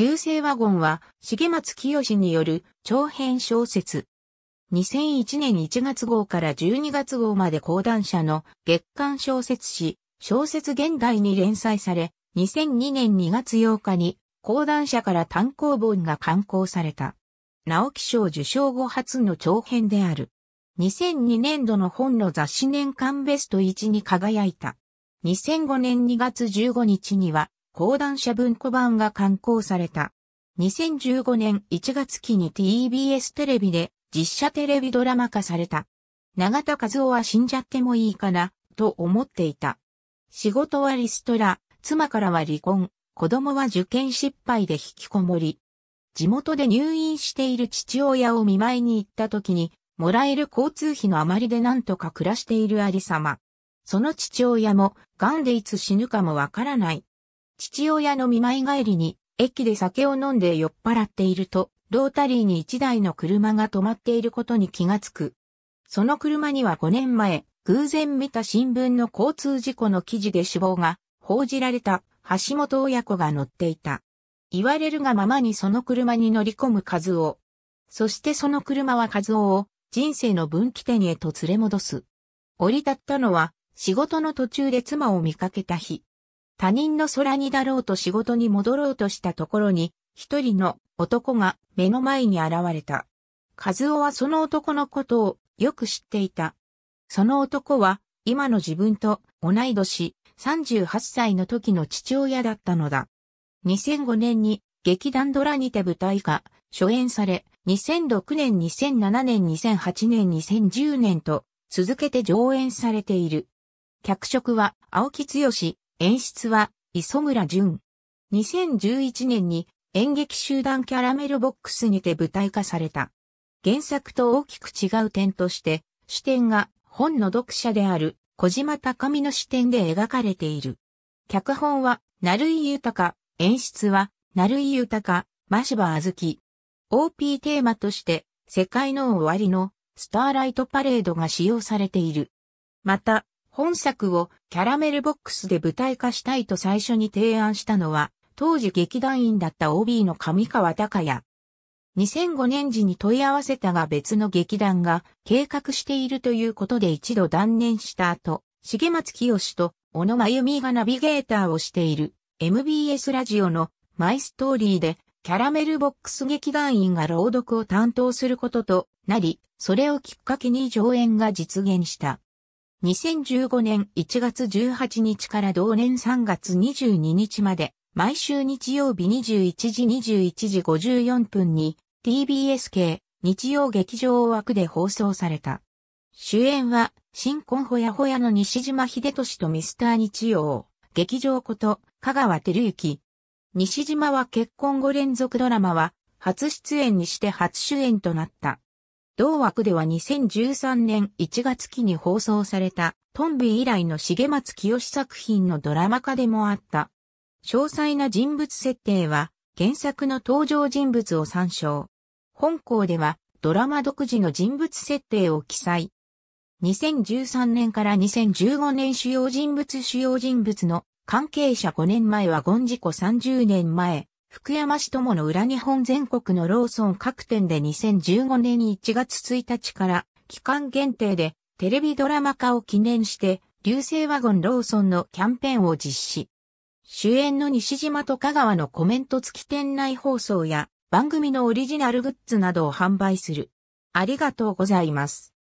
流星ワゴンは、重松清による長編小説。2001年1月号から12月号まで講談社の月刊小説誌、小説現代に連載され、2002年2月8日に講談社から単行本が刊行された。直木賞受賞後初の長編である。2002年度の本の雑誌年間ベスト1に輝いた。2005年2月15日には、講談社文庫版が刊行された。2015年1月期に TBS テレビで実写テレビドラマ化された。永田和夫は死んじゃってもいいかな、と思っていた。仕事はリストラ、妻からは離婚、子供は受験失敗で引きこもり。地元で入院している父親を見舞いに行った時に、もらえる交通費の余りで何とか暮らしているありさま。その父親も、癌でいつ死ぬかもわからない。父親の見舞い帰りに、駅で酒を飲んで酔っ払っていると、ロータリーに一台の車が止まっていることに気がつく。その車には5年前、偶然見た新聞の交通事故の記事で死亡が報じられた橋本親子が乗っていた。言われるがままにその車に乗り込む和夫。そしてその車は和夫を人生の分岐点へと連れ戻す。降り立ったのは仕事の途中で妻を見かけた日。他人の空にだろうと仕事に戻ろうとしたところに、一人の男が目の前に現れた。和夫はその男のことをよく知っていた。その男は今の自分と同い年38歳の時の父親だったのだ。2005年に劇団ドラにて舞台が初演され、2006年、2007年、2008年、2010年と続けて上演されている。脚色は青木剛、演出は磯村淳。2011年に演劇集団キャラメルボックスにて舞台化された。原作と大きく違う点として、視点が本の読者である小島高美の視点で描かれている。脚本は、成井豊、演出は、成井豊、真柴あずき。OP テーマとして、世界の終わりのスターライトパレードが使用されている。また、本作をキャラメルボックスで舞台化したいと最初に提案したのは、当時劇団員だった OB の上川隆也。2005年時に問い合わせたが別の劇団が計画しているということで一度断念した後、重松清と小野真由美がナビゲーターをしている MBS ラジオのマイストーリーでキャラメルボックス劇団員が朗読を担当することとなり、それをきっかけに上演が実現した。2015年1月18日から同年3月22日まで、毎週日曜日21時21時54分に TBS 系日曜劇場枠で放送された。主演は新婚ほやほやの西島秀俊とミスター日曜、劇場こと香川照之。西島は結婚後連続ドラマは初出演にして初主演となった。同枠では2013年1月期に放送された、トンビ以来の重松清作品のドラマ化でもあった。詳細な人物設定は、原作の登場人物を参照。本校では、ドラマ独自の人物設定を記載。2013年から2015年主要人物主要人物の関係者5年前はゴン事故30年前、福山市友の裏日本全国のローソン各店で2015年1月1日から期間限定でテレビドラマ化を記念して流星ワゴンローソンのキャンペーンを実施。主演の西島と香川のコメント付き店内放送や番組のオリジナルグッズなどを販売する。ありがとうございます。